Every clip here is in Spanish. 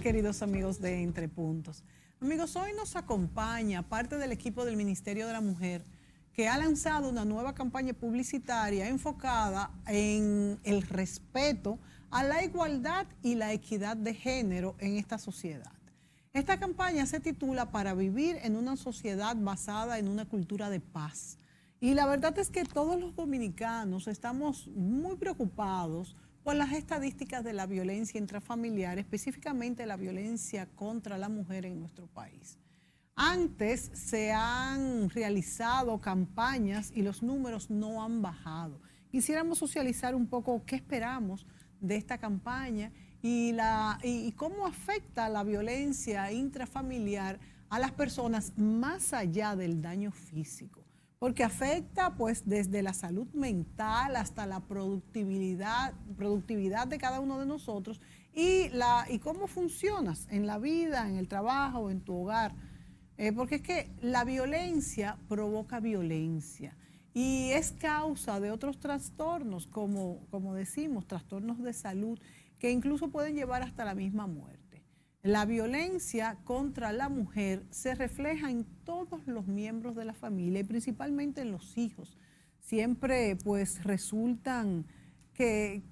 queridos amigos de Entre Puntos. Amigos, hoy nos acompaña parte del equipo del Ministerio de la Mujer que ha lanzado una nueva campaña publicitaria enfocada en el respeto a la igualdad y la equidad de género en esta sociedad. Esta campaña se titula Para vivir en una sociedad basada en una cultura de paz. Y la verdad es que todos los dominicanos estamos muy preocupados por las estadísticas de la violencia intrafamiliar, específicamente la violencia contra la mujer en nuestro país. Antes se han realizado campañas y los números no han bajado. Quisiéramos socializar un poco qué esperamos de esta campaña y, la, y cómo afecta la violencia intrafamiliar a las personas más allá del daño físico porque afecta pues desde la salud mental hasta la productividad, productividad de cada uno de nosotros y, la, y cómo funcionas en la vida, en el trabajo, en tu hogar. Eh, porque es que la violencia provoca violencia y es causa de otros trastornos, como, como decimos, trastornos de salud, que incluso pueden llevar hasta la misma muerte. La violencia contra la mujer se refleja en todos los miembros de la familia y principalmente en los hijos. Siempre pues resultan que,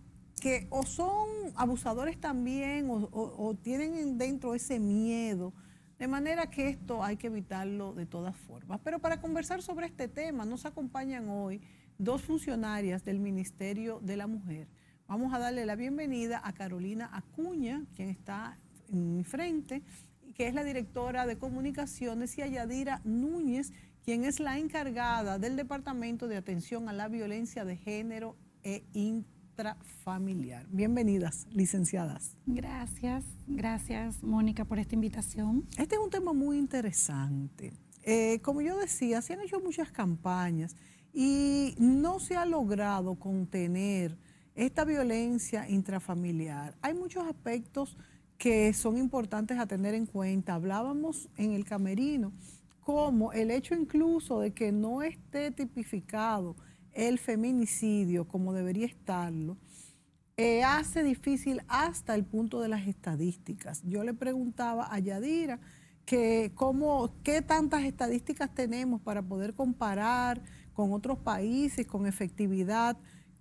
o son abusadores también o, o tienen dentro ese miedo. De manera que esto hay que evitarlo de todas formas. Pero para conversar sobre este tema nos acompañan hoy dos funcionarias del Ministerio de la Mujer. Vamos a darle la bienvenida a Carolina Acuña, quien está en mi frente, que es la directora de comunicaciones, y a Núñez, quien es la encargada del Departamento de Atención a la Violencia de Género e Intrafamiliar. Bienvenidas, licenciadas. Gracias, gracias Mónica por esta invitación. Este es un tema muy interesante. Eh, como yo decía, se han hecho muchas campañas y no se ha logrado contener esta violencia intrafamiliar. Hay muchos aspectos que son importantes a tener en cuenta. Hablábamos en el camerino como el hecho incluso de que no esté tipificado el feminicidio como debería estarlo, eh, hace difícil hasta el punto de las estadísticas. Yo le preguntaba a Yadira que cómo, qué tantas estadísticas tenemos para poder comparar con otros países, con efectividad,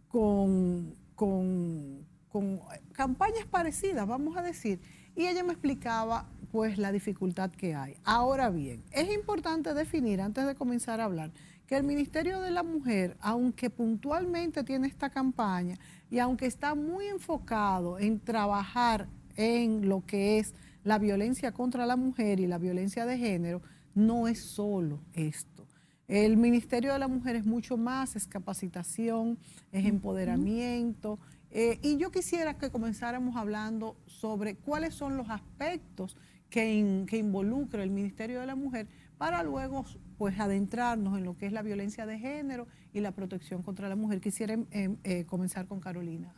con, con, con campañas parecidas, vamos a decir, y ella me explicaba pues la dificultad que hay. Ahora bien, es importante definir antes de comenzar a hablar que el Ministerio de la Mujer, aunque puntualmente tiene esta campaña y aunque está muy enfocado en trabajar en lo que es la violencia contra la mujer y la violencia de género, no es solo esto. El Ministerio de la Mujer es mucho más, es capacitación, es empoderamiento. Eh, y yo quisiera que comenzáramos hablando sobre cuáles son los aspectos que, involucra el Ministerio de la Mujer para luego pues adentrarnos en lo que es la violencia de género y la protección contra la mujer. Quisiera em, em, eh, comenzar con Carolina.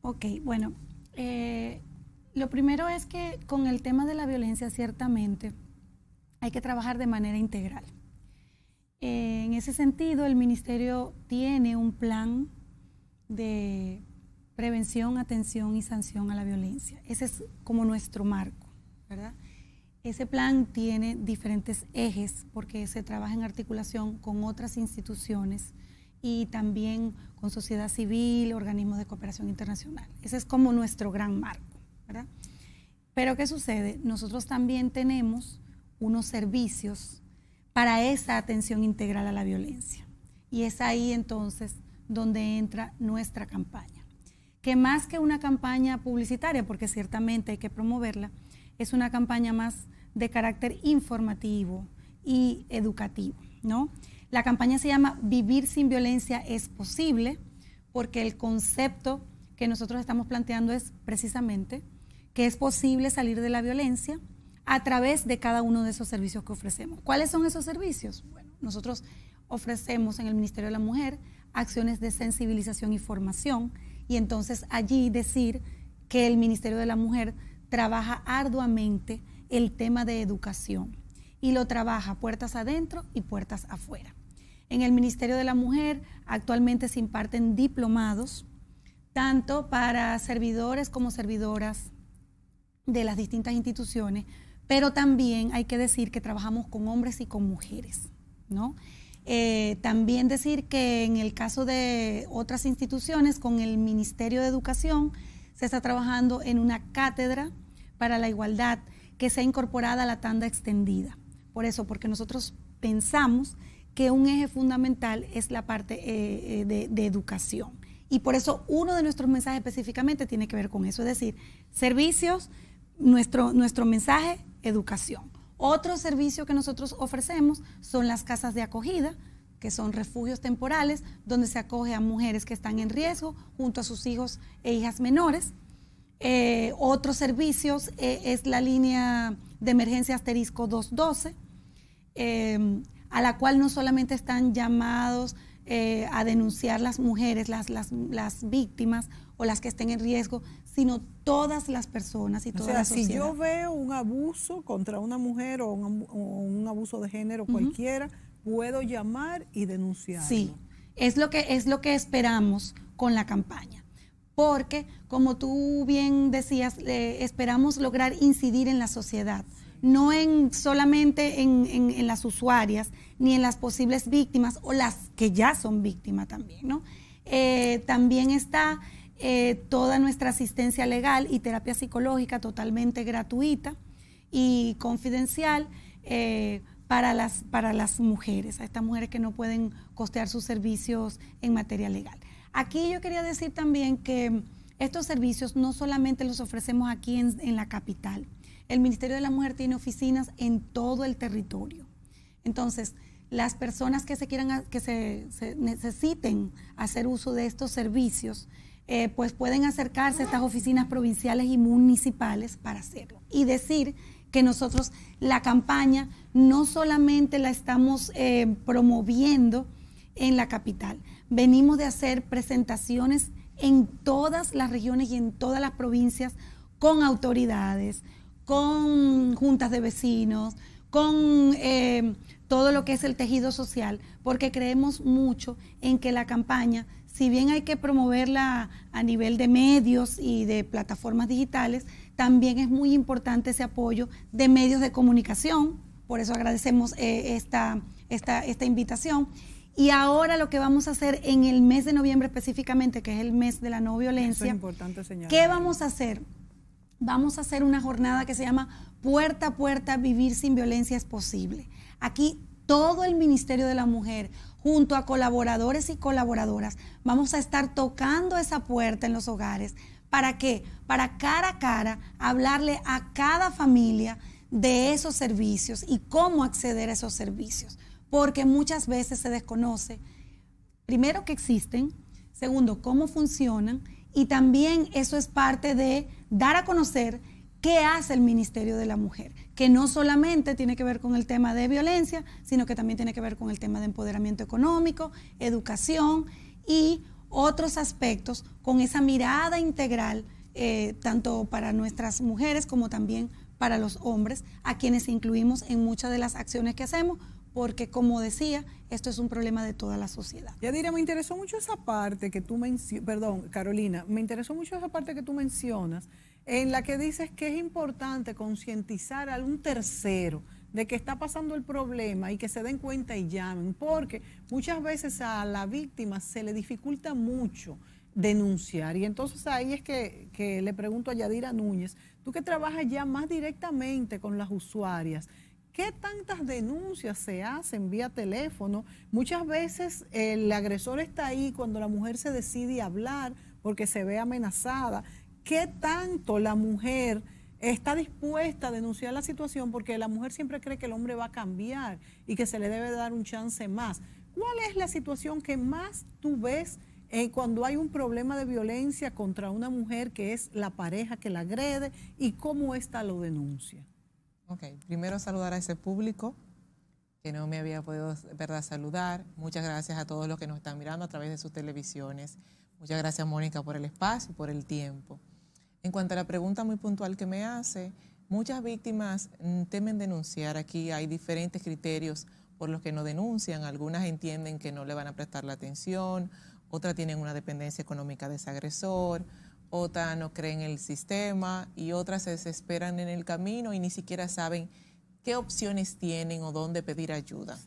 Ok, bueno, eh, lo primero es que con el tema de la violencia ciertamente hay que trabajar de manera integral. en ese sentido, el ministerio tiene un plan de Prevención, atención y sanción a la violencia. Ese es como nuestro marco, ¿verdad? Ese plan tiene diferentes ejes porque se trabaja en articulación con otras instituciones y también con sociedad civil, organismos de cooperación internacional. Ese es como nuestro gran marco, ¿verdad? Pero ¿qué sucede? Nosotros también tenemos unos servicios para esa atención integral a la violencia. Y es ahí entonces donde entra nuestra campaña que más que una campaña publicitaria, porque ciertamente hay que promoverla, es una campaña más de carácter informativo y educativo, ¿no? La campaña se llama Vivir sin violencia es posible, porque el concepto que nosotros estamos planteando es precisamente que es posible salir de la violencia a través de cada uno de esos servicios que ofrecemos. ¿Cuáles son esos servicios? Bueno, nosotros ofrecemos en el Ministerio de la Mujer acciones de sensibilización y formación, y entonces allí decir que el Ministerio de la Mujer trabaja arduamente el tema de educación y lo trabaja puertas adentro y puertas afuera. En el Ministerio de la Mujer actualmente se imparten diplomados, tanto para servidores como servidoras de las distintas instituciones, pero también hay que decir que trabajamos con hombres y con mujeres, ¿no? Eh, también decir que en el caso de otras instituciones, con el Ministerio de Educación, se está trabajando en una cátedra para la igualdad que sea incorporada a la tanda extendida. Por eso, porque nosotros pensamos que un eje fundamental es la parte eh, eh, de, de educación. Y por eso uno de nuestros mensajes específicamente tiene que ver con eso, es decir, servicios, nuestro, nuestro mensaje, educación. Otro servicio que nosotros ofrecemos son las casas de acogida, que son refugios temporales donde se acoge a mujeres que están en riesgo junto a sus hijos e hijas menores. Eh, otros servicios eh, es la línea de emergencia asterisco 212, eh, a la cual no solamente están llamados a denunciar las mujeres, las, las, las víctimas o las que estén en riesgo sino todas las personas y toda o sea, Si yo veo un abuso contra una mujer o un, abuso de género cualquiera, puedo llamar y denunciar. Sí, es lo que es lo que esperamos con la campaña. Porque, como tú bien decías, esperamos lograr incidir en la sociedad, no en solamente en, las usuarias, ni en las posibles víctimas o las que ya son víctimas también, ¿no? Eh, también está eh, toda nuestra asistencia legal y terapia psicológica totalmente gratuita y confidencial eh, para, las, para las mujeres, a estas mujeres que no pueden costear sus servicios en materia legal. Aquí yo quería decir también que estos servicios no solamente los ofrecemos aquí en, en la capital, el Ministerio de la Mujer tiene oficinas en todo el territorio. Entonces, las personas que se quieran que se necesiten hacer uso de estos servicios eh, pues pueden acercarse a estas oficinas provinciales y municipales para hacerlo. Y decir que nosotros la campaña no solamente la estamos eh, promoviendo en la capital, venimos de hacer presentaciones en todas las regiones y en todas las provincias con autoridades, con juntas de vecinos, con eh, todo lo que es el tejido social, porque creemos mucho en que la campaña si bien hay que promoverla a nivel de medios y de plataformas digitales, también es muy importante ese apoyo de medios de comunicación, por eso agradecemos eh, esta, esta, invitación. Y ahora lo que vamos a hacer en el mes de noviembre específicamente, que es el mes de la no violencia, ¿qué vamos a hacer? Vamos a hacer una jornada que se llama Puerta a Puerta, Vivir sin Violencia es Posible. Aquí todo el Ministerio de la Mujer, junto a colaboradores y colaboradoras, vamos a estar tocando esa puerta en los hogares. ¿Para qué? Para cara a cara hablarle a cada familia de esos servicios y cómo acceder a esos servicios. Porque muchas veces se desconoce, primero, que existen, segundo, cómo funcionan y también eso es parte de dar a conocer ¿Qué hace el Ministerio de la Mujer? Que no solamente tiene que ver con el tema de violencia, sino que también tiene que ver con el tema de empoderamiento económico, educación y otros aspectos con esa mirada integral, eh, tanto para nuestras mujeres como también para los hombres, a quienes incluimos en muchas de las acciones que hacemos, porque como decía, esto es un problema de toda la sociedad. Yadira, me interesó mucho esa parte que tú mencionas, perdón, Carolina, me interesó mucho esa parte que tú mencionas en la que dices que es importante concientizar a un tercero de que está pasando el problema y que se den cuenta y llamen, porque muchas veces a la víctima se le dificulta mucho denunciar. Y entonces ahí es que, le pregunto a Yadira Núñez, tú que trabajas ya más directamente con las usuarias, ¿Qué tantas denuncias se hacen vía teléfono? Muchas veces el agresor está ahí cuando la mujer se decide hablar porque se ve amenazada qué tanto la mujer está dispuesta a denunciar la situación porque la mujer siempre cree que el hombre va a cambiar y que se le debe dar un chance más. ¿Cuál es la situación que más tú ves eh, cuando hay un problema de violencia contra una mujer que es la pareja que la agrede y cómo ésta lo denuncia? Ok, primero saludar a ese público que no me había podido saludar. Muchas gracias a todos los que nos están mirando a través de sus televisiones. Muchas gracias Mónica por el espacio y por el tiempo. En cuanto a la pregunta muy puntual que me hace, muchas víctimas mm, temen denunciar. Aquí hay diferentes criterios por los que no denuncian. Algunas entienden que no le van a prestar la atención, otras tienen una dependencia económica de ese agresor, otras no creen en el sistema y otras se desesperan en el camino y ni siquiera saben qué opciones tienen o dónde pedir ayuda.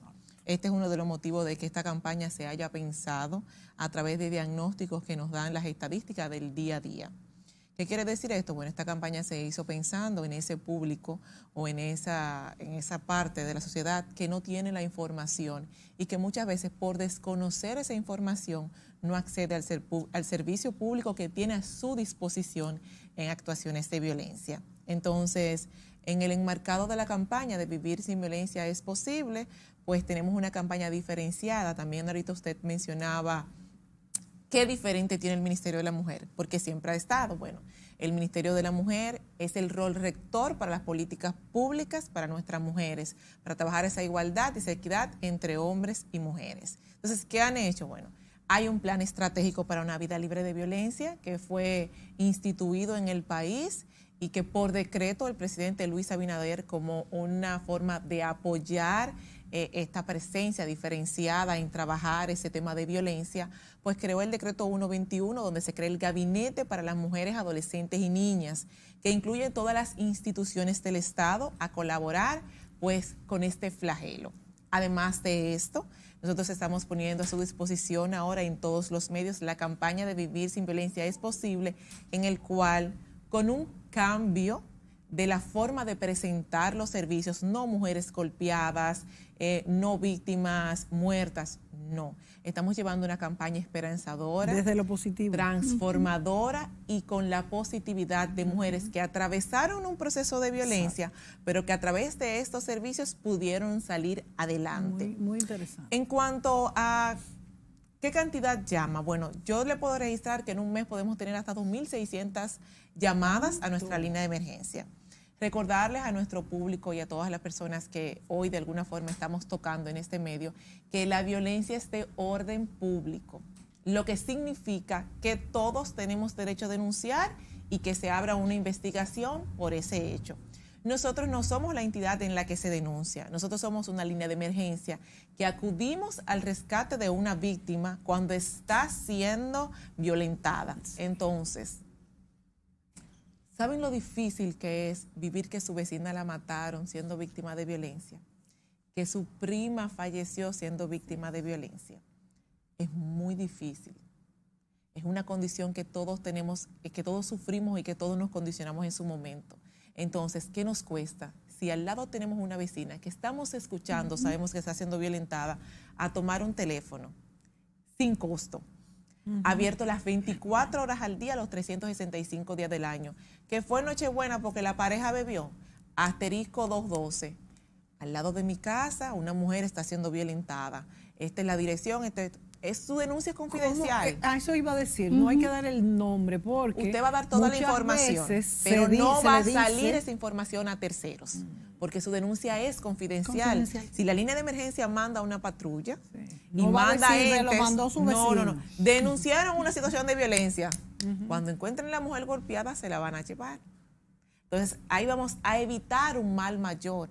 Este es uno de los motivos de que esta campaña se haya pensado a través de diagnósticos que nos dan las estadísticas del día a día. ¿Qué quiere decir esto? Bueno, esta campaña se hizo pensando en ese público o en esa, en esa parte de la sociedad que no tiene la información y que muchas veces por desconocer esa información no accede al, ser, al servicio público que tiene a su disposición en actuaciones de violencia. Entonces, en el enmarcado de la campaña de Vivir sin Violencia es posible, pues tenemos una campaña diferenciada. También ahorita usted mencionaba ¿Qué diferente tiene el Ministerio de la Mujer? Porque siempre ha estado, bueno, el Ministerio de la Mujer es el rol rector para las políticas públicas para nuestras mujeres, para trabajar esa igualdad y esa equidad entre hombres y mujeres. Entonces, ¿qué han hecho? Bueno, hay un plan estratégico para una vida libre de violencia que fue instituido en el país y que por decreto el presidente Luis Abinader como una forma de apoyar eh, esta presencia diferenciada en trabajar ese tema de violencia, pues creó el decreto 121, donde se crea el Gabinete para las Mujeres, Adolescentes y Niñas, que incluye todas las instituciones del Estado a colaborar pues con este flagelo. Además de esto, nosotros estamos poniendo a su disposición ahora en todos los medios la campaña de Vivir sin Violencia es posible, en el cual con un cambio de la forma de presentar los servicios, no mujeres golpeadas, eh, no víctimas muertas, no. Estamos llevando una campaña esperanzadora, desde lo positivo, transformadora y con la positividad de mujeres que atravesaron un proceso de violencia, pero que a través de estos servicios pudieron salir adelante. Muy, muy interesante. En cuanto a ¿Qué cantidad llama? Bueno, yo le puedo registrar que en un mes podemos tener hasta 2.600 llamadas a nuestra línea de emergencia. Recordarles a nuestro público y a todas las personas que hoy de alguna forma estamos tocando en este medio que la violencia es de orden público, lo que significa que todos tenemos derecho a denunciar y que se abra una investigación por ese hecho. Nosotros no somos la entidad en la que se denuncia, nosotros somos una línea de emergencia que acudimos al rescate de una víctima cuando está siendo violentada. Entonces, ¿saben lo difícil que es vivir que su vecina la mataron siendo víctima de violencia? Que su prima falleció siendo víctima de violencia. Es muy difícil es una condición que todos tenemos, que todos sufrimos y que todos nos condicionamos en su momento. Entonces, ¿qué nos cuesta? Si al lado tenemos una vecina que estamos escuchando, sabemos que está siendo violentada, a tomar un teléfono sin costo, abierto las 24 horas al día, los 365 días del año. Que fue Nochebuena porque la pareja bebió. Asterisco 212. Al lado de mi casa, una mujer está siendo violentada. Esta es la dirección. Este, es su denuncia es confidencial. A ah, eso iba a decir, no hay que dar el nombre porque usted va a dar toda la información, pero no va a salir esa información a terceros, mm. porque su denuncia es confidencial. Si la línea de emergencia manda una patrulla y manda a No, no, no. Denunciaron una situación de violencia. Cuando encuentren a la mujer golpeada se la van a llevar. Entonces, ahí vamos a evitar un mal mayor.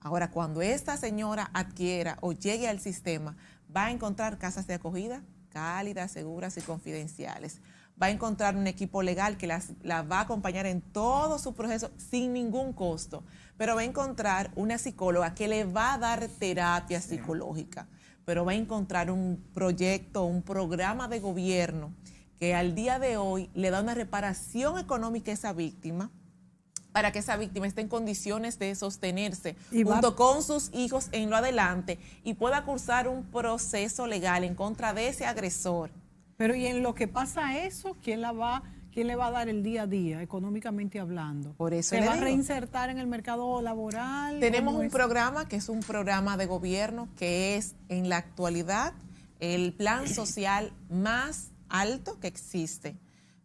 Ahora, cuando esta señora adquiera o llegue al sistema, va a encontrar casas de acogida cálidas, seguras y confidenciales. Va a encontrar un equipo legal que las, la va a acompañar en todo su proceso sin ningún costo, pero va a encontrar una psicóloga que le va a dar terapia psicológica, pero va a encontrar un proyecto, un programa de gobierno que al día de hoy le da una reparación económica a esa víctima, para que esa víctima esté en condiciones de sostenerse junto con sus hijos en lo adelante y pueda cursar un proceso legal en contra de ese agresor. Pero y en lo que pasa eso, ¿quién le va a dar el día a día, económicamente hablando? Por eso ¿Se va a reinsertar en el mercado laboral? Tenemos un programa que es un programa de gobierno que es en la actualidad el plan social más alto que existe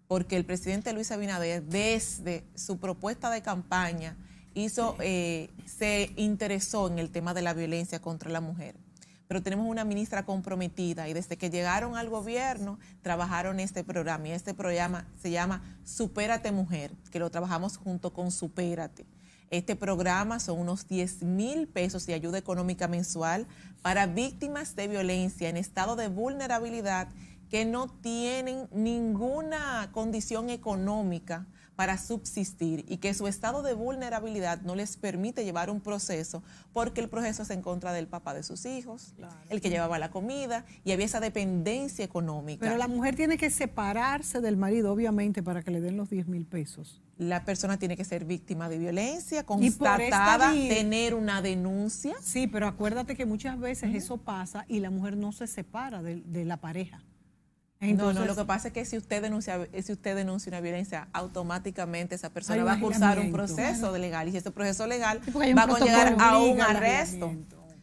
porque el presidente Luis Abinader, desde su propuesta de campaña, hizo, eh, se interesó en el tema de la violencia contra la mujer. Pero tenemos una ministra comprometida y desde que llegaron al gobierno trabajaron este programa y este programa se llama Supérate Mujer, que lo trabajamos junto con Supérate. Este programa son unos 10 mil pesos de ayuda económica mensual para víctimas de violencia en estado de vulnerabilidad que no tienen ninguna condición económica para subsistir y que su estado de vulnerabilidad no les permite llevar un proceso porque el proceso es en contra del papá de sus hijos, el que llevaba la comida y había esa dependencia económica. Pero la mujer tiene que separarse del marido, obviamente, para que le den los 10 mil pesos. La persona tiene que ser víctima de violencia, constatada, tener una denuncia. Sí, pero acuérdate que muchas veces eso pasa y la mujer no se separa de la pareja no, no, lo que pasa es que si usted denuncia, eh, si usted denuncia una violencia, automáticamente esa persona va a cursar un proceso legal y si ese proceso legal va a llegar a un arresto.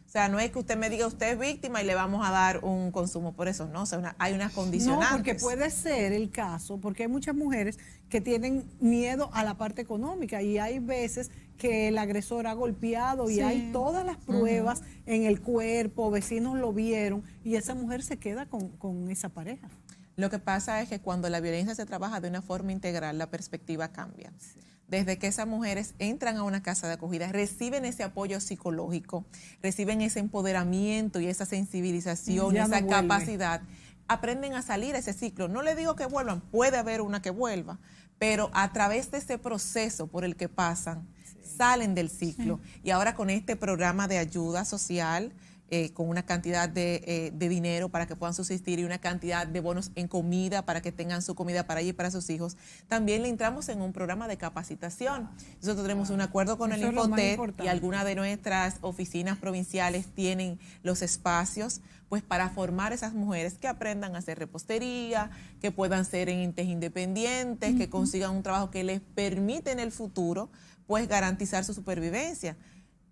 O sea, no es que usted me diga usted es víctima y le vamos a dar un consumo por eso, no, o sea, una, hay unas condicionantes. No, porque puede ser el caso, porque hay muchas mujeres que tienen miedo a la parte económica y hay veces que el agresor ha golpeado y hay todas las pruebas en el cuerpo, vecinos lo vieron y esa mujer se queda con, con esa pareja. Lo que pasa es que cuando la violencia se trabaja de una forma integral, la perspectiva cambia desde que esas mujeres entran a una casa de acogida, reciben ese apoyo psicológico, reciben ese empoderamiento y esa sensibilización, y esa capacidad, aprenden a salir de ese ciclo. No le digo que vuelvan, puede haber una que vuelva, pero a través de ese proceso por el que pasan, salen del ciclo. Y ahora con este programa de ayuda social, eh, con una cantidad eh, de, dinero para que puedan subsistir y una cantidad de bonos en comida para que tengan su comida para allí y para sus hijos. También le entramos en un programa de capacitación. Nosotros tenemos un acuerdo con el Infotet y algunas de nuestras oficinas provinciales tienen los espacios pues para formar esas mujeres que aprendan a hacer repostería, que puedan ser entes independientes, que consigan un trabajo que les permite en el futuro pues garantizar su supervivencia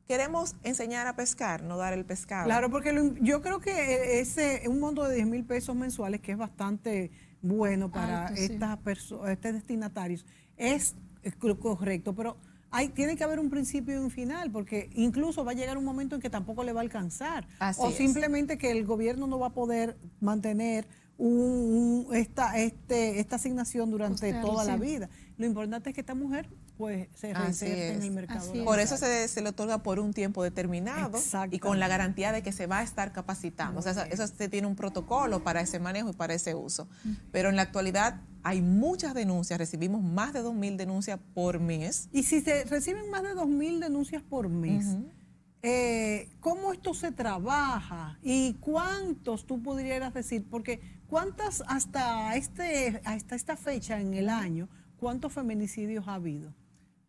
queremos enseñar a pescar, no dar el pescado. Claro, porque yo creo que e, ese un monto de 10 mil pesos mensuales, que es bastante bueno para estas este destinatarios, es, correcto, pero hay, tiene que haber un principio y un final, porque incluso va a llegar un momento en que tampoco le va a alcanzar. o simplemente que el gobierno no va a poder mantener un, esta, este, esta asignación durante toda la vida. Lo importante es que esta mujer pues se reserva en el mercado. Por eso se, le otorga por un tiempo determinado y con la garantía de que se va a estar capacitando. O sea, eso se tiene un protocolo para ese manejo y para ese uso. Pero en la actualidad hay muchas denuncias, recibimos más de 2.000 denuncias por mes. Y si se reciben más de 2.000 denuncias por mes, eh, ¿cómo esto se trabaja? ¿Y cuántos tú pudieras decir? Porque ¿cuántas hasta, este, hasta esta fecha en el año, cuántos feminicidios ha habido?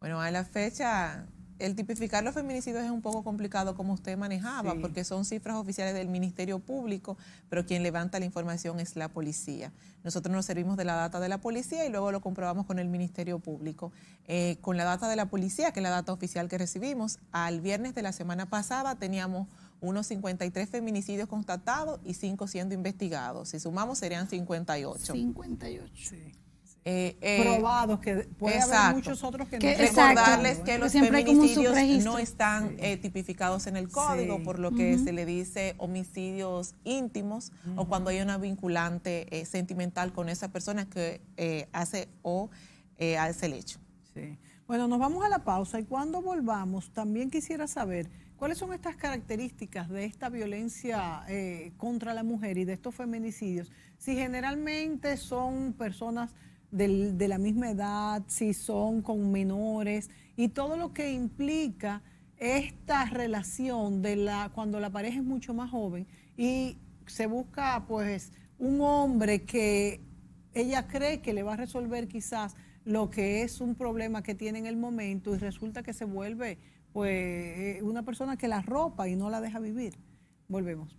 Bueno, a la fecha, el tipificar los feminicidios es un poco complicado como usted manejaba, porque son cifras oficiales del Ministerio Público, pero quien levanta la información es la policía. Nosotros nos servimos de la data de la policía y luego lo comprobamos con el Ministerio Público. Eh, con la data de la policía, que es la data oficial que recibimos, al viernes de la semana pasada teníamos unos 53 feminicidios constatados y 5 siendo investigados. Si sumamos serían 58. 58. Sí. Eh, eh, probados, que puede haber muchos otros que, no. Que, Recordarles que los feminicidios no están eh, tipificados en el código, por lo que se le dice homicidios íntimos o cuando hay una vinculante sentimental con esa persona que hace o hace el hecho. Bueno, nos vamos a la pausa y cuando volvamos también quisiera saber cuáles son estas características de esta violencia contra la mujer y de estos feminicidios, si generalmente son personas de la misma edad, si son con menores y todo lo que implica esta relación de la cuando la pareja es mucho más joven y se busca pues un hombre que ella cree que le va a resolver quizás lo que es un problema que tiene en el momento y resulta que se vuelve pues eh, una persona que la ropa y no la deja vivir. Volvemos.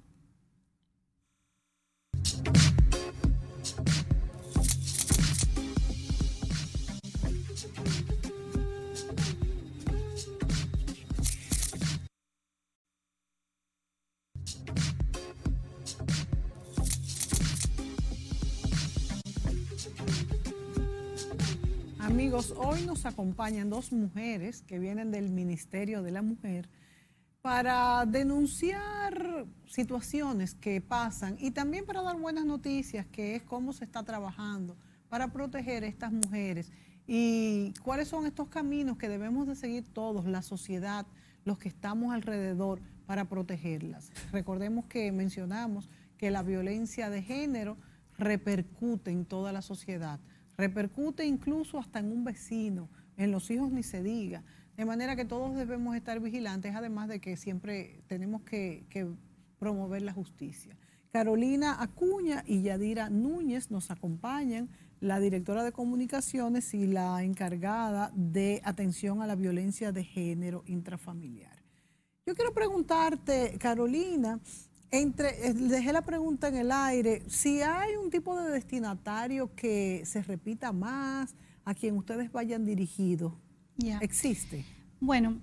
hoy nos acompañan dos mujeres que vienen del Ministerio de la Mujer para denunciar situaciones que pasan y también para dar buenas noticias, que es cómo se está trabajando para proteger a estas mujeres y cuáles son estos caminos que debemos de seguir todos, la sociedad, los que estamos alrededor, para protegerlas. Recordemos que mencionamos que la violencia de género repercute en toda la sociedad repercute incluso hasta en un vecino, en los hijos ni se diga. De manera que todos debemos estar vigilantes, además de que siempre tenemos que, promover la justicia. Carolina Acuña y Yadira Núñez nos acompañan, la directora de comunicaciones y la encargada de atención a la violencia de género intrafamiliar. Yo quiero preguntarte, Carolina, entre, eh, dejé la pregunta en el aire, si hay un tipo de destinatario que se repita más, a quien ustedes vayan dirigidos, ¿existe? Bueno,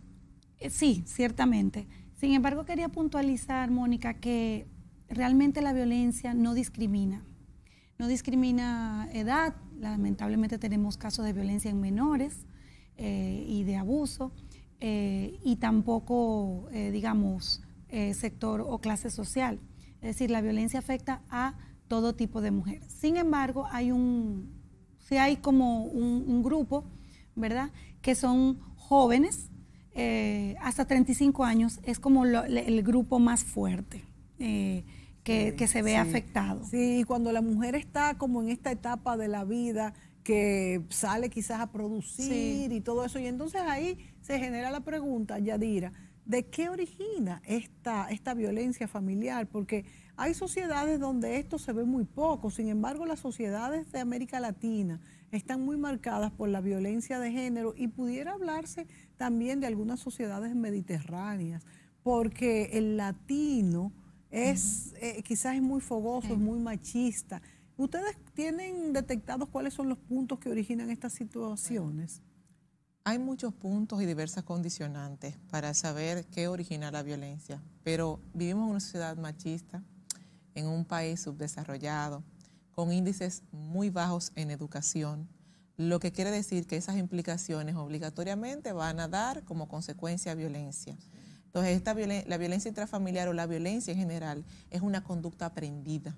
eh, sí, ciertamente. Sin embargo, quería puntualizar, Mónica, que realmente la violencia no discrimina. No discrimina edad, lamentablemente tenemos casos de violencia en menores eh, y de abuso, y tampoco, digamos, eh, sector o clase social. Es decir, la violencia afecta a todo tipo de mujeres. Sin embargo, hay un, si hay como un, grupo, ¿verdad? Que son jóvenes, eh, hasta 35 años, es como el grupo más fuerte. Eh, que, se ve afectado. Sí, cuando la mujer está como en esta etapa de la vida, que sale quizás a producir y todo eso. Y entonces ahí se genera la pregunta, Yadira, ¿De qué origina esta, esta violencia familiar? Porque hay sociedades donde esto se ve muy poco, sin embargo las sociedades de América Latina están muy marcadas por la violencia de género y pudiera hablarse también de algunas sociedades mediterráneas, porque el latino es eh, quizás es muy fogoso, es muy machista. ¿Ustedes tienen detectados cuáles son los puntos que originan estas situaciones? Hay muchos puntos y diversas condicionantes para saber qué origina la violencia, pero vivimos en una sociedad machista, en un país subdesarrollado, con índices muy bajos en educación, lo que quiere decir que esas implicaciones obligatoriamente van a dar como consecuencia violencia. Entonces, esta la violencia intrafamiliar o la violencia en general es una conducta aprendida.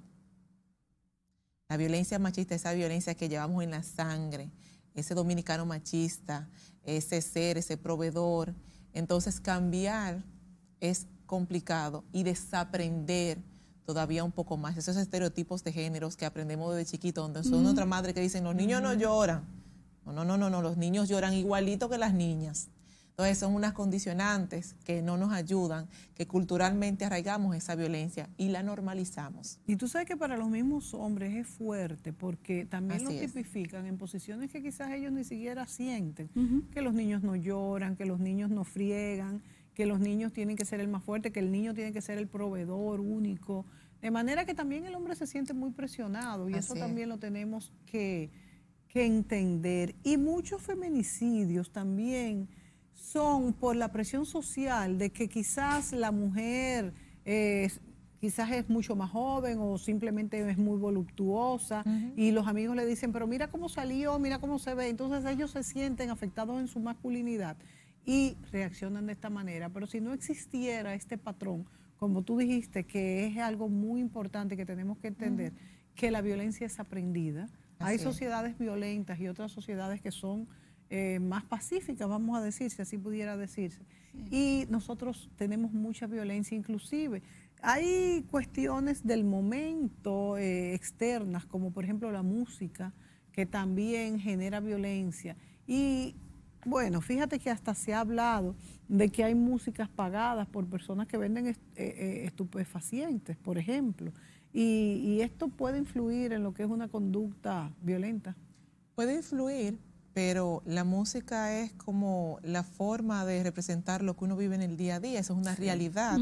La violencia machista, esa violencia que llevamos en la sangre, ese dominicano machista, ese ser, ese proveedor. Entonces cambiar es complicado y desaprender todavía un poco más esos estereotipos de géneros que aprendemos desde chiquito, donde son otras madre que dicen, los niños no lloran. No, no, no, no, los niños lloran igualito que las niñas. Entonces son unas condicionantes que no nos ayudan, que culturalmente arraigamos esa violencia y la normalizamos. Y tú sabes que para los mismos hombres es fuerte porque también lo tipifican en posiciones que quizás ellos ni siquiera sienten, que los niños no lloran, que los niños no friegan, que los niños tienen que ser el más fuerte, que el niño tiene que ser el proveedor único. De manera que también el hombre se siente muy presionado y eso también lo tenemos que, que entender. Y muchos feminicidios también son por la presión social de que quizás la mujer eh, quizás es mucho más joven o simplemente es muy voluptuosa y los amigos le dicen, pero mira cómo salió, mira cómo se ve. Entonces ellos se sienten afectados en su masculinidad y reaccionan de esta manera. Pero si no existiera este patrón, como tú dijiste, que es algo muy importante que tenemos que entender, que la violencia es aprendida. Hay sociedades violentas y otras sociedades que son eh, más pacífica, vamos a decir, si así pudiera decirse. Y nosotros tenemos mucha violencia inclusive. Hay cuestiones del momento eh, externas, como por ejemplo la música, que también genera violencia. Y bueno, fíjate que hasta se ha hablado de que hay músicas pagadas por personas que venden eh, estupefacientes, por ejemplo. Y, y esto puede influir en lo que es una conducta violenta. Puede influir, pero la música es como la forma de representar lo que uno vive en el día a día, eso es una realidad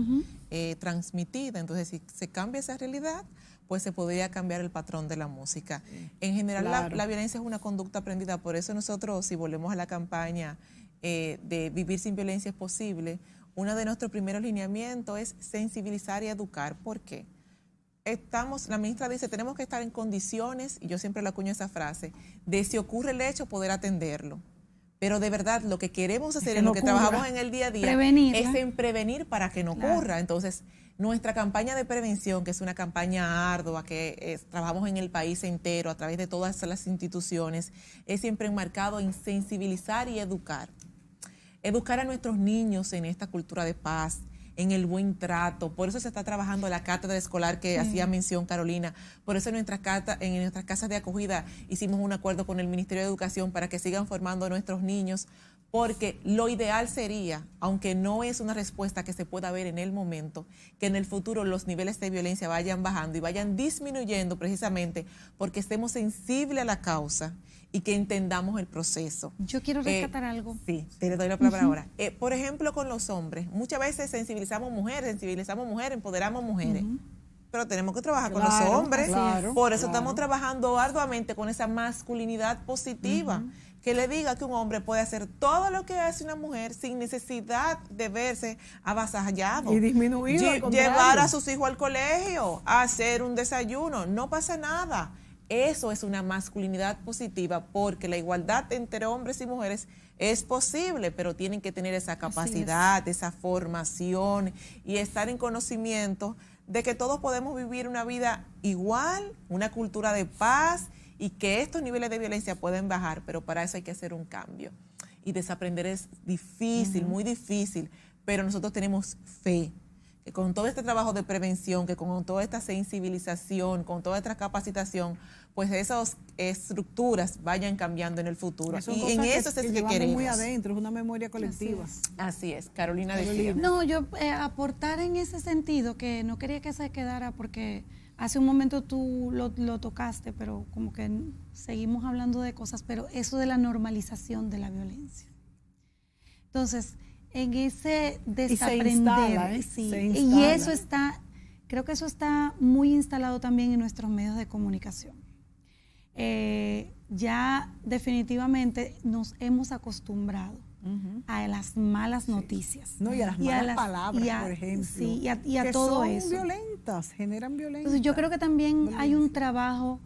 eh, transmitida, entonces si se cambia esa realidad, pues se podría cambiar el patrón de la música. En general, la, violencia es una conducta aprendida, por eso nosotros, si volvemos a la campaña eh, de Vivir sin violencia es posible, uno de nuestros primeros lineamientos es sensibilizar y educar. ¿Por qué? estamos, la ministra dice, tenemos que estar en condiciones, y yo siempre la acuño esa frase, de si ocurre el hecho poder atenderlo. Pero de verdad, lo que queremos hacer, en lo que trabajamos en el día a día, es en prevenir para que no ocurra. Entonces, nuestra campaña de prevención, que es una campaña ardua, que trabajamos en el país entero a través de todas las instituciones, es siempre enmarcado en sensibilizar y educar. Educar a nuestros niños en esta cultura de paz, en el buen trato. Por eso se está trabajando la cátedra escolar que hacía mención Carolina. Por eso en, en nuestras casas de acogida hicimos un acuerdo con el Ministerio de Educación para que sigan formando a nuestros niños porque lo ideal sería, aunque no es una respuesta que se pueda ver en el momento, que en el futuro los niveles de violencia vayan bajando y vayan disminuyendo precisamente porque estemos sensibles a la causa y que entendamos el proceso. Yo quiero eh, rescatar algo. Sí, te le doy la palabra ahora. Eh, por ejemplo, con los hombres, muchas veces sensibilizamos mujeres, sensibilizamos mujeres, empoderamos mujeres. Pero tenemos que trabajar con los hombres. por eso estamos trabajando arduamente con esa masculinidad positiva. Que le diga que un hombre puede hacer todo lo que hace una mujer sin necesidad de verse avasallado. Y disminuido. llevar a sus hijos al colegio, hacer un desayuno. No pasa nada eso es una masculinidad positiva porque la igualdad entre hombres y mujeres es posible, pero tienen que tener esa capacidad, esa formación y estar en conocimiento de que todos podemos vivir una vida igual, una cultura de paz y que estos niveles de violencia pueden bajar, pero para eso hay que hacer un cambio. Y desaprender es difícil, muy difícil, pero nosotros tenemos fe que con todo este trabajo de prevención, que con toda esta sensibilización, con toda esta capacitación, pues esas estructuras vayan cambiando en el futuro. y en eso es que, que queremos. muy adentro, es una memoria colectiva. Así es, Carolina, Carolina. No, yo eh, aportar en ese sentido, que no quería que se quedara porque hace un momento tú lo, tocaste, pero como que seguimos hablando de cosas, pero eso de la normalización de la violencia. Entonces, en ese desaprender. ¿eh? sí, y eso está, creo que eso está muy instalado también en nuestros medios de comunicación eh, ya definitivamente nos hemos acostumbrado a las malas noticias. y a las malas palabras, por ejemplo. Sí, y a, todo son eso. violentas, generan violencia. yo creo que también hay un trabajo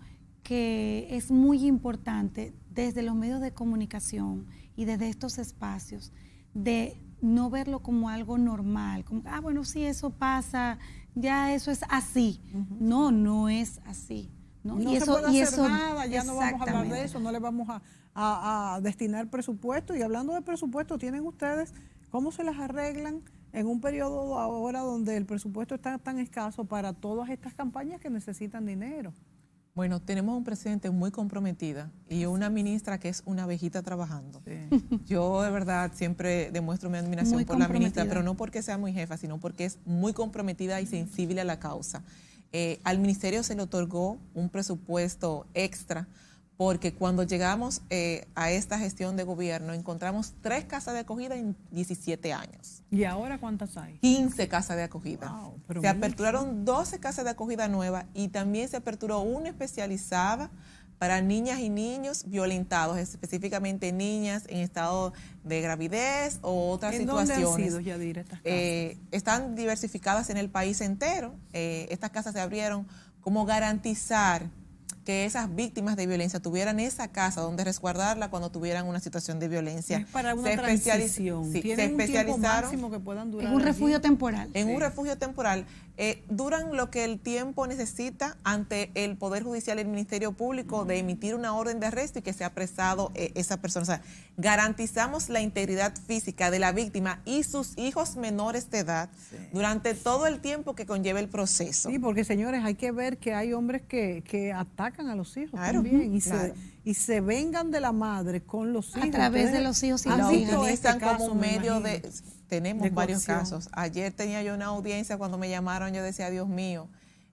que es muy importante desde los medios de comunicación y desde estos espacios de no verlo como algo normal, como, ah, bueno, sí, eso pasa, ya eso es así. No, no es así. No, se eso, puede hacer nada, ya no vamos a hablar de eso, no le vamos a, destinar presupuesto. Y hablando de presupuesto, ¿tienen ustedes cómo se las arreglan en un periodo ahora donde el presupuesto está tan escaso para todas estas campañas que necesitan dinero? Bueno, tenemos un presidente muy comprometida y una ministra que es una abejita trabajando. Yo de verdad siempre demuestro mi admiración por la ministra, pero no porque sea muy jefa, sino porque es muy comprometida y sensible a la causa. Eh, al ministerio se le otorgó un presupuesto extra porque cuando llegamos eh, a esta gestión de gobierno encontramos tres casas de acogida en 17 años. ¿Y ahora cuántas hay? 15 casas de acogida. se aperturaron 12 casas de acogida nuevas y también se aperturó una especializada para niñas y niños violentados, específicamente niñas en estado de gravidez o otras situaciones. Eh, están diversificadas en el país entero. Eh, estas casas se abrieron como garantizar que esas víctimas de violencia tuvieran esa casa donde resguardarla cuando tuvieran una situación de violencia. Es para una se transición. Sí, se especializaron que puedan en un refugio temporal. En un refugio temporal. Eh, duran lo que el tiempo necesita ante el Poder Judicial y el Ministerio Público de emitir una orden de arresto y que sea apresado eh, esa persona. O sea, garantizamos la integridad física de la víctima y sus hijos menores de edad durante todo el tiempo que conlleve el proceso. Sí, porque señores, hay que ver que hay hombres que atacan a los hijos también y, se, y se vengan de la madre con los hijos. A través de los hijos y los hijos. Este están como medio de... Tenemos varios casos. Ayer tenía yo una audiencia cuando me llamaron, yo decía, Dios mío,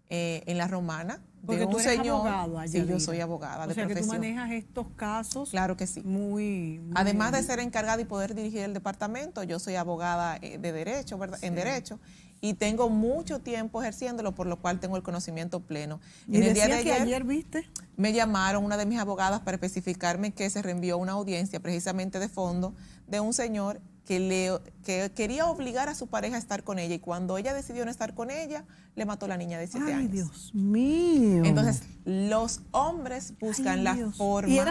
eh, en la romana, porque de señor. Abogada, yo soy abogada o de sea Que tú manejas estos casos. Claro que sí. Muy. Además de ser encargada y poder dirigir el departamento, yo soy abogada eh, de derecho, ¿verdad? En derecho y tengo mucho tiempo ejerciéndolo, por lo cual tengo el conocimiento pleno. Y en el día de ayer, viste? Me llamaron una de mis abogadas para especificarme que se reenvió una audiencia precisamente de fondo de un señor que, le, que quería obligar a su pareja a estar con ella y cuando ella decidió no estar con ella, le mató a la niña de 7 años. Ay, Dios mío. Entonces, los hombres buscan la forma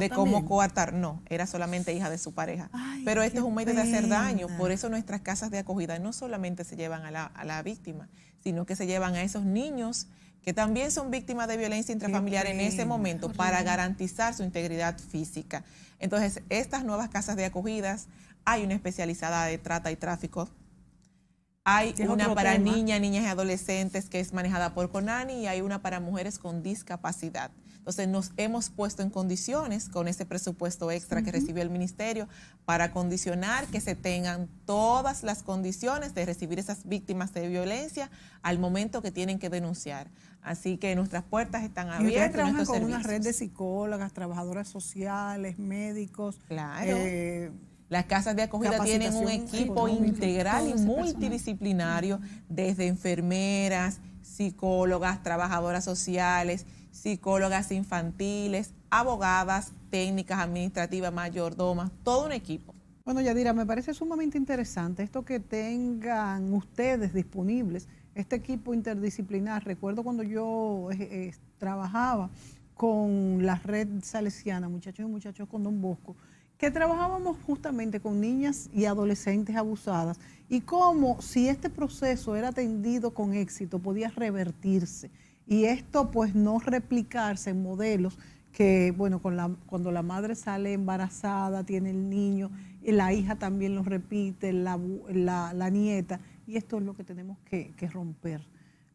de cómo coartar. No, era solamente hija de su pareja. Pero este es un medio de hacer daño. Por eso nuestras casas de acogida no solamente se llevan a la, a la víctima, sino que se llevan a esos niños que también son víctimas de violencia intrafamiliar en ese momento para garantizar su integridad física. Entonces, estas nuevas casas de acogidas hay una especializada de trata y tráfico. Hay una para niñas, niñas y adolescentes que es manejada por Conani y hay una para mujeres con discapacidad. Entonces nos hemos puesto en condiciones con ese presupuesto extra que recibió el ministerio para condicionar que se tengan todas las condiciones de recibir esas víctimas de violencia al momento que tienen que denunciar. Así que nuestras puertas están abiertas. Y ustedes trabajan con una red de psicólogas, trabajadoras sociales, médicos. Claro. Eh, las casas de acogida tienen un equipo integral y multidisciplinario, desde enfermeras, psicólogas, trabajadoras sociales, psicólogas infantiles, abogadas, técnicas administrativas, mayordomas, todo un equipo. Bueno, Yadira, me parece sumamente interesante esto que tengan ustedes disponibles, este equipo interdisciplinar. Recuerdo cuando yo eh, eh, trabajaba con la red salesiana, muchachos y muchachos con Don Bosco, que trabajábamos justamente con niñas y adolescentes abusadas y cómo si este proceso era atendido con éxito podía revertirse y esto pues no replicarse en modelos que bueno, con cuando la madre sale embarazada, tiene el niño, la hija también lo repite, la, nieta, y esto es lo que tenemos que, que romper,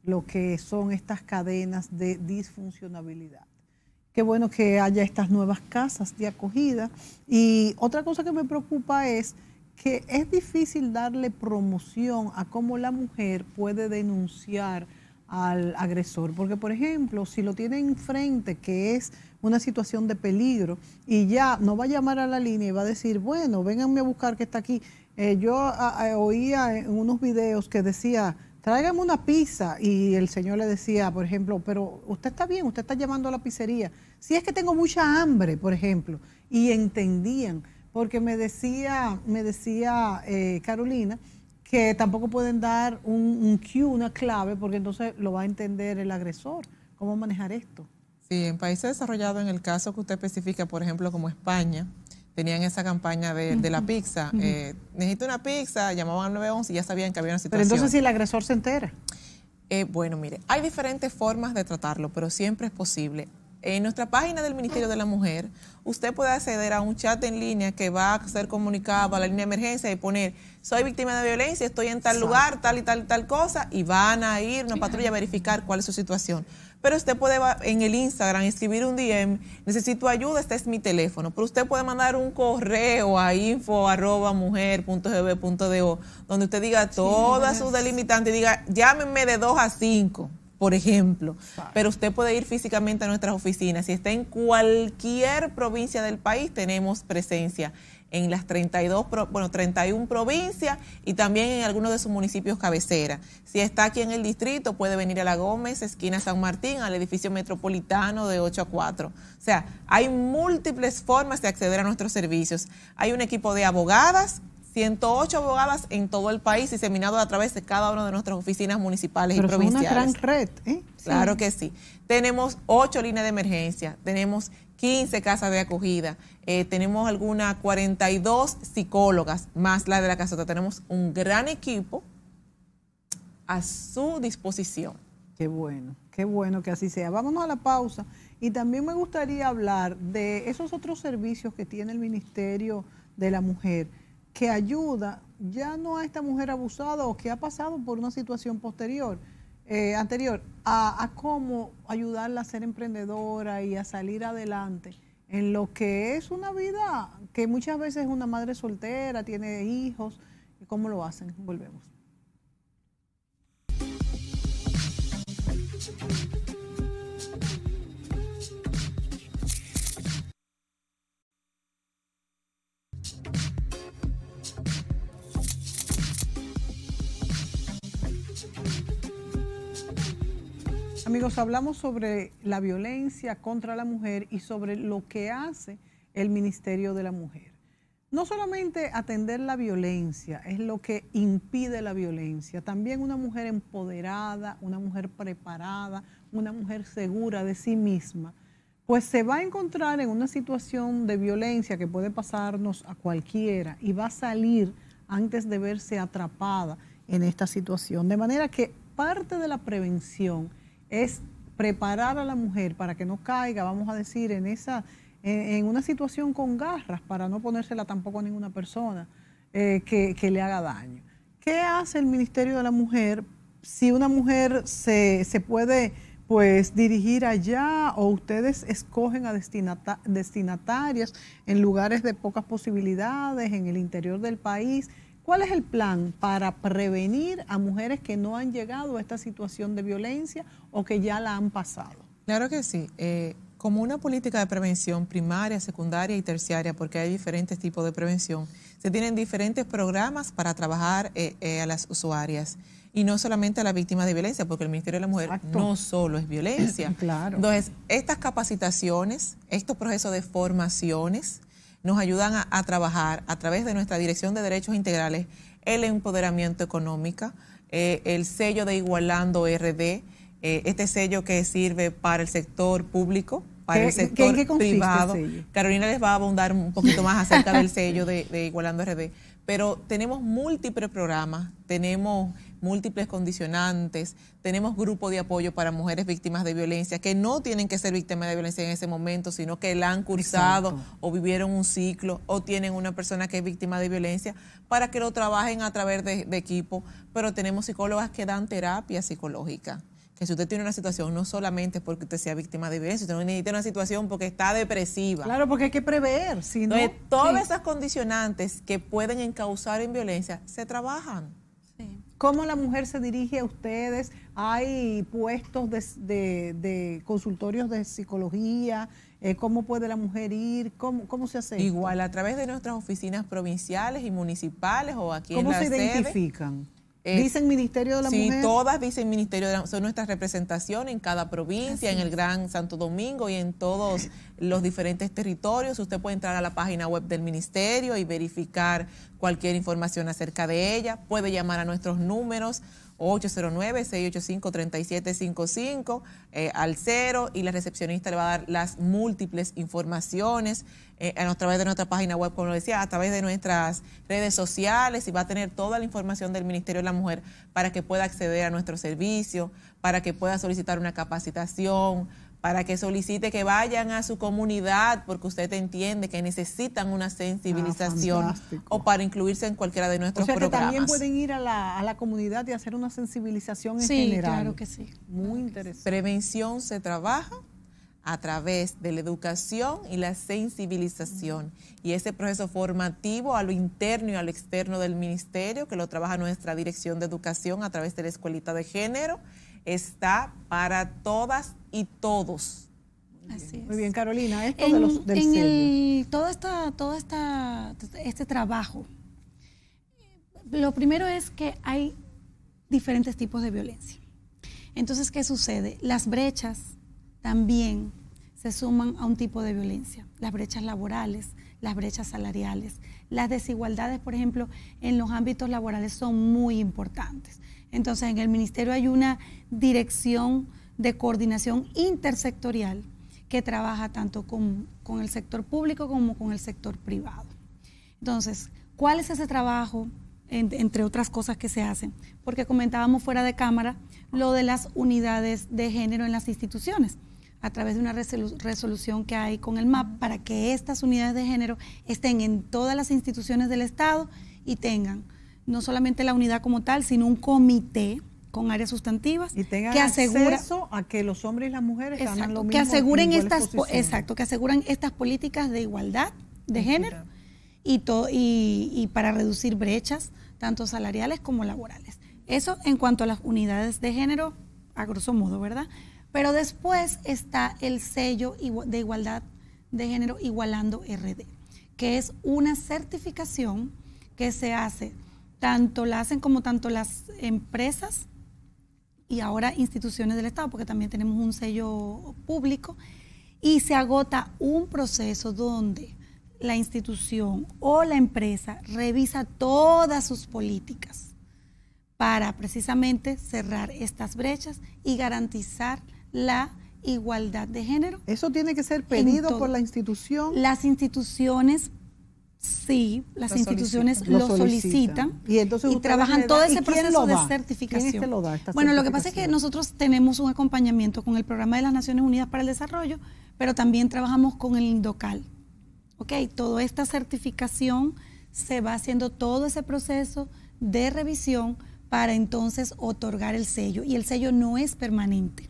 lo que son estas cadenas de disfuncionabilidad. Qué bueno que haya estas nuevas casas de acogida. Y otra cosa que me preocupa es que es difícil darle promoción a cómo la mujer puede denunciar al agresor. Porque, por ejemplo, si lo tiene enfrente, que es una situación de peligro, y ya no va a llamar a la línea y va a decir, bueno, vénganme a buscar que está aquí. Eh, yo ah, ah, oía en unos videos que decía, tráigame una pizza. Y el señor le decía, por ejemplo, pero usted está bien, usted está llamando a la pizzería. Si es que tengo mucha hambre, por ejemplo. Y entendían, porque me decía, me decía eh, Carolina que tampoco pueden dar un, un cue, una clave, porque entonces lo va a entender el agresor. ¿Cómo manejar esto? Sí, en países desarrollados, en el caso que usted especifica, por ejemplo, como España, tenían esa campaña de, la pizza. Eh, necesito una pizza, llamaban al 911 y ya sabían que había una situación. Pero entonces si el agresor se entera. Eh, bueno, mire, hay diferentes formas de tratarlo, pero siempre es posible. En nuestra página del Ministerio de la Mujer, usted puede acceder a un chat en línea que va a ser comunicado a la línea de emergencia y poner, soy víctima de violencia, estoy en tal lugar, tal y tal y tal cosa, y van a ir una patrulla a verificar cuál es su situación pero usted puede en el Instagram escribir un DM, necesito ayuda, este es mi teléfono, pero usted puede mandar un correo a info.mujer.gb.do, donde usted diga todas sus delimitantes, diga llámenme de 2 a 5 por ejemplo. Pero usted puede ir físicamente a nuestras oficinas. Si está en cualquier provincia del país, tenemos presencia en las 32, bueno, 31 provincias y también en algunos de sus municipios cabecera. Si está aquí en el distrito, puede venir a La Gómez, esquina San Martín, al edificio metropolitano de 8 a 4. O sea, hay múltiples formas de acceder a nuestros servicios. Hay un equipo de abogadas 108 abogadas en todo el país diseminado a través de cada una de nuestras oficinas municipales y provinciales. Es una gran red, ¿eh? Claro que sí. Tenemos ocho líneas de emergencia, tenemos 15 casas de acogida, eh, tenemos algunas 42 psicólogas, más la de la casota. Tenemos un gran equipo a su disposición. Qué bueno, qué bueno que así sea. Vámonos a la pausa. Y también me gustaría hablar de esos otros servicios que tiene el Ministerio de la Mujer, que ayuda ya no a esta mujer abusada o que ha pasado por una situación posterior, eh, anterior a, cómo ayudarla a ser emprendedora y a salir adelante en lo que es una vida que muchas veces una madre soltera tiene hijos. ¿Y cómo lo hacen? Volvemos. Amigos, hablamos sobre la violencia contra la mujer y sobre lo que hace el Ministerio de la Mujer. No solamente atender la violencia es lo que impide la violencia, también una mujer empoderada, una mujer preparada, una mujer segura de sí misma, pues se va a encontrar en una situación de violencia que puede pasarnos a cualquiera y va a salir antes de verse atrapada en esta situación. De manera que parte de la prevención es preparar a la mujer para que no caiga, vamos a decir, en esa en, una situación con garras para no ponérsela tampoco a ninguna persona eh, que, le haga daño. ¿Qué hace el Ministerio de la Mujer si una mujer se, se puede pues dirigir allá o ustedes escogen a destinatarias en lugares de pocas posibilidades, en el interior del país? ¿Cuál es el plan para prevenir a mujeres que no han llegado a esta situación de violencia o que ya la han pasado? Claro que sí. Eh, como una política de prevención primaria, secundaria y terciaria, porque hay diferentes tipos de prevención, se tienen diferentes programas para trabajar eh, eh, a las usuarias y no solamente a las víctimas de violencia, porque el Ministerio de la Mujer no solo es violencia. Entonces, estas capacitaciones, estos procesos de formaciones, nos ayudan a, trabajar a través de nuestra Dirección de Derechos Integrales el empoderamiento económico, eh, el sello de Igualando RD, eh, este sello que sirve para el sector público, para el sector este privado. Carolina les va a abundar un poquito más acerca del sello de Igualando RD, pero tenemos múltiples programas, tenemos múltiples condicionantes, tenemos grupos de apoyo para mujeres víctimas de violencia, que no tienen que ser víctimas de violencia en ese momento, sino que la han cursado o vivieron un ciclo o tienen una persona que es víctima de violencia, para que lo trabajen a través de, equipo. Pero tenemos psicólogas que dan terapia psicológica que si usted tiene una situación, no solamente porque usted sea víctima de violencia, usted no necesita una situación porque está depresiva. Claro, porque hay que prever. Si no, todas esas condicionantes que pueden encauzar en violencia se trabajan. ¿Cómo la mujer se dirige a ustedes? ¿Hay puestos de, consultorios de psicología? Eh, ¿Cómo puede la mujer ir? ¿Cómo, se hace? Igual, a través de nuestras oficinas provinciales y municipales o aquí en la ¿Cómo se identifican? Eh, ¿Dicen Ministerio de la Mujer? Sí, todas dicen Ministerio de la Mujer. Son nuestras representaciones en cada provincia, en el Gran Santo Domingo y en todos los diferentes territorios. Usted puede entrar a la página web del ministerio y verificar cualquier información acerca de ella. Puede llamar a nuestros números 809-685-3755 eh, al cero y la recepcionista le va a dar las múltiples informaciones eh, a través de nuestra página web, como lo decía, a través de nuestras redes sociales y va a tener toda la información del Ministerio de la Mujer para que pueda acceder a nuestro servicio, para que pueda solicitar una capacitación, para que solicite que vayan a su comunidad porque usted entiende que necesitan una sensibilización ah, o para incluirse en cualquiera de nuestros o programas. también pueden ir a la, comunidad y hacer una sensibilización en sí, general. Claro que sí. Muy interesante. Prevención se trabaja a través de la educación y la sensibilización. Y ese proceso formativo a lo interno y al externo del ministerio, que lo trabaja nuestra dirección de educación a través de la escuelita de género, está para todas y todos. Así Muy bien, Carolina, esto en, de los, todo esta, todo esta, este trabajo, lo primero es que hay diferentes tipos de violencia. Entonces, ¿qué sucede? Las brechas también se suman a un tipo de violencia, las brechas laborales, las brechas salariales. Las desigualdades, por ejemplo, en los ámbitos laborales son muy importantes. Entonces, en el ministerio hay una dirección de coordinación intersectorial que trabaja tanto con, el sector público como con el sector privado. Entonces, ¿cuál es ese trabajo? entre otras cosas que se hacen, porque comentábamos fuera de cámara lo de las unidades de género en las instituciones a través de una resolución que hay con el MAP para que estas unidades de género estén en todas las instituciones del Estado y tengan no solamente la unidad como tal, sino un comité con áreas sustantivas y tengan que asegura, acceso a que los hombres y las mujeres lo mismo que aseguren estas exacto que aseguran estas políticas de igualdad de género y, y para reducir brechas tanto salariales como laborales eso en cuanto a las unidades de género a grosso modo verdad pero después está el sello de igualdad de género igualando RD que es una certificación que se hace tanto la hacen como tanto las empresas y ahora instituciones del Estado, porque también tenemos un sello público, y se agota un proceso donde la institución o la empresa revisa todas sus políticas para precisamente cerrar estas brechas y garantizar la igualdad de género. Eso tiene que ser pedido por la institución. Las instituciones Sí, las instituciones lo solicitan y, trabajan todo ese proceso de este certificación. bueno, lo que pasa es que nosotros tenemos un acompañamiento con el Programa de las Naciones Unidas para el Desarrollo, pero también trabajamos con el INDOCAL. ¿Ok? Toda esta certificación se va haciendo todo ese proceso de revisión para entonces otorgar el sello y el sello no es permanente.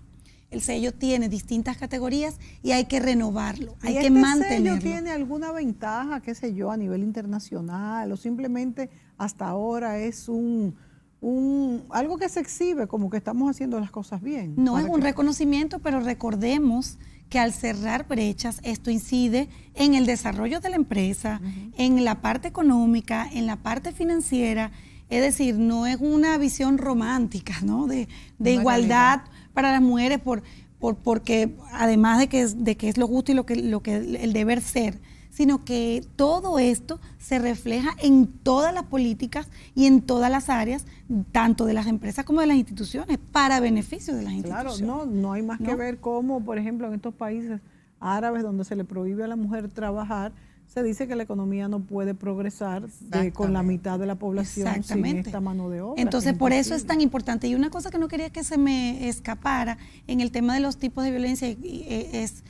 El sello tiene distintas categorías y hay que renovarlo, hay que este mantenerlo. ¿El sello tiene alguna ventaja, qué sé yo, a nivel internacional o simplemente hasta ahora es un, un, algo que se exhibe como que estamos haciendo las cosas bien. No es un reconocimiento, pero recordemos que al cerrar brechas esto incide en el desarrollo de la empresa, en la parte económica, en la parte financiera. Es decir, no es una visión romántica, ¿no? De, igualdad para las mujeres por, por, porque además de que, es, de que es lo justo y lo que, lo que el deber ser, sino que todo esto se refleja en todas las políticas y en todas las áreas, tanto de las empresas como de las instituciones, para beneficio de las instituciones. Claro, no, no hay más que ver cómo, por ejemplo, en estos países árabes donde se le prohíbe a la mujer trabajar, se dice que la economía no puede progresar con la mitad de la población sin esta mano de obra. Entonces, por eso es tan importante. Y una cosa que no quería que se me escapara en el tema de los tipos de violencia eh, es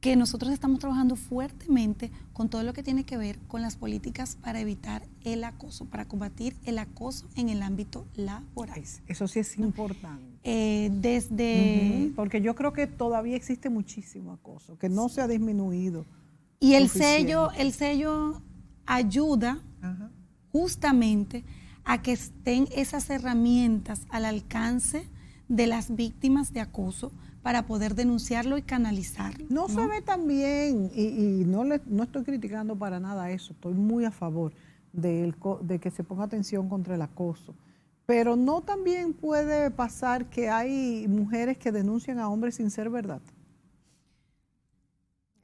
que nosotros estamos trabajando fuertemente con todo lo que tiene que ver con las políticas para evitar el acoso, para combatir el acoso en el ámbito laboral. Eso sí es importante. Eh, desde... Porque yo creo que todavía existe muchísimo acoso, que no se ha disminuido. Y el sello, el sello ayuda justamente a que estén esas herramientas al alcance de las víctimas de acoso para poder denunciarlo y canalizarlo. No, sabe también y, no, le, no estoy criticando para nada eso, estoy muy a favor de, el, de que se ponga atención contra el acoso. Pero no también puede pasar que hay mujeres que denuncian a hombres sin ser verdad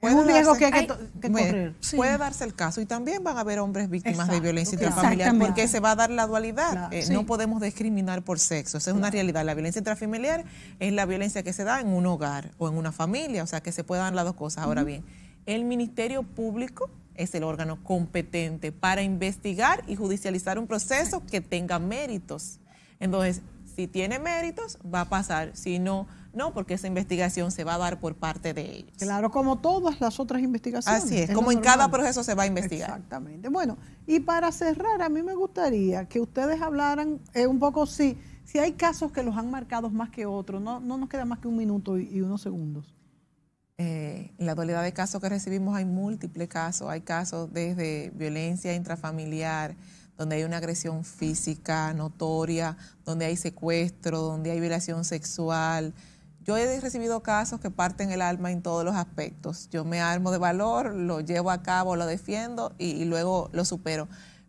un riesgo que que, correr. Puede darse el caso y también van a haber hombres víctimas de violencia intrafamiliar porque se va a dar la dualidad. Eh, no podemos discriminar por sexo, esa es una realidad. La violencia intrafamiliar es la violencia que se da en un hogar o en una familia, o sea, que se puedan dar las dos cosas. Ahora bien, el Ministerio Público es el órgano competente para investigar y judicializar un proceso que tenga méritos. Entonces, si tiene méritos, va a pasar. Si no, no, porque esa investigación se va a dar por parte de ellos. Claro, como todas las otras investigaciones. Así es, como en cada proceso se va a investigar. Exactamente. Bueno, y para cerrar, a mí me gustaría que ustedes hablaran eh, un poco si, si hay casos que los han marcado más que otros. No, nos queda más que un minuto y, unos segundos. Eh, la dualidad de casos que recibimos hay múltiples casos. Hay casos desde violencia intrafamiliar, donde hay una agresión física notoria, donde hay secuestro, donde hay violación sexual. Yo he recibido casos que parten el alma en todos los aspectos. Yo me armo de valor, lo llevo a cabo, lo defiendo y, luego lo supero.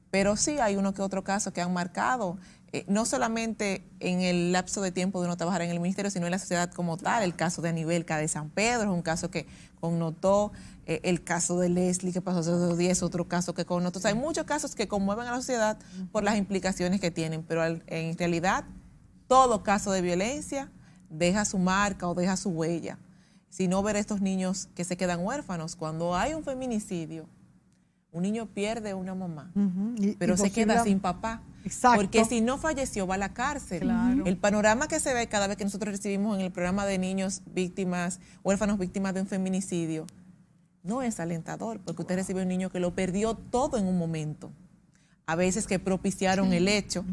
Pero sí hay uno que otro caso que han marcado eh, no solamente en el lapso de tiempo de uno trabajar en el ministerio, sino en la sociedad como tal. El caso de Anibelca de San Pedro es un caso que connotó, eh, el caso de Leslie que pasó hace dos días, otro caso que connotó. O hay muchos casos que conmueven a la sociedad por las implicaciones que tienen, pero en realidad todo caso de violencia deja su marca o deja su huella. Si no ver a estos niños que se quedan huérfanos, cuando hay un feminicidio, un niño pierde una mamá, pero se queda sin papá porque si no falleció, va a la cárcel. El panorama que se ve cada vez que nosotros recibimos en el programa de niños víctimas, huérfanos víctimas de un feminicidio, no es alentador, porque usted recibe un niño que lo perdió todo en un momento. A veces que propiciaron el hecho,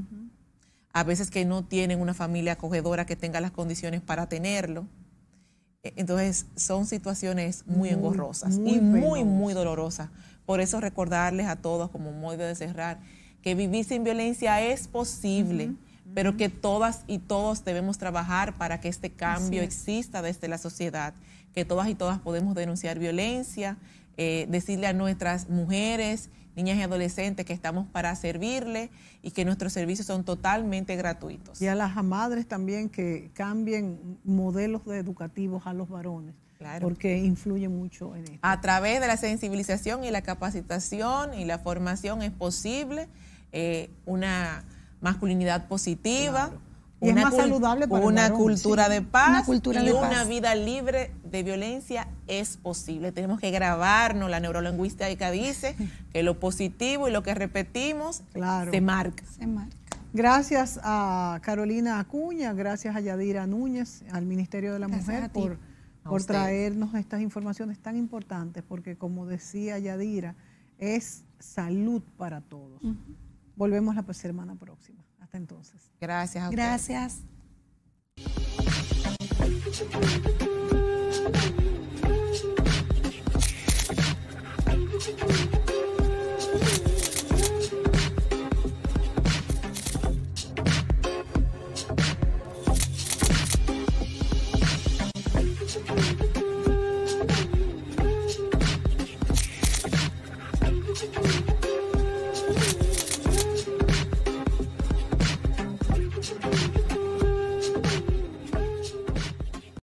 a veces que no tienen una familia acogedora que tenga las condiciones para tenerlo. E, entonces, son situaciones muy, engorrosas y muy, muy dolorosas. Por eso recordarles a todos, como modo de cerrar, que vivir sin violencia es posible, pero que todas y todos debemos trabajar para que este cambio exista desde la sociedad, que todas y todas podemos denunciar violencia, eh, decirle a nuestras mujeres, niñas y adolescentes que estamos para servirle y que nuestros servicios son totalmente gratuitos. Y a las madres también que cambien modelos educativos a los varones. Porque influye mucho en esto. A través de la sensibilización y la capacitación y la formación es posible eh, una masculinidad positiva. una, saludable una cultura de paz una y una vida libre de violencia es posible. Tenemos que grabarnos, la neurolingüística dice que lo positivo y lo que repetimos se marca. Gracias a Carolina Acuña, gracias a Yadira Núñez, al Ministerio de la Mujer por, por traernos estas informaciones tan importantes, porque como decía Yadira, es salud para todos. Volvemos la pues, semana próxima. Hasta entonces. Gracias. A Gracias.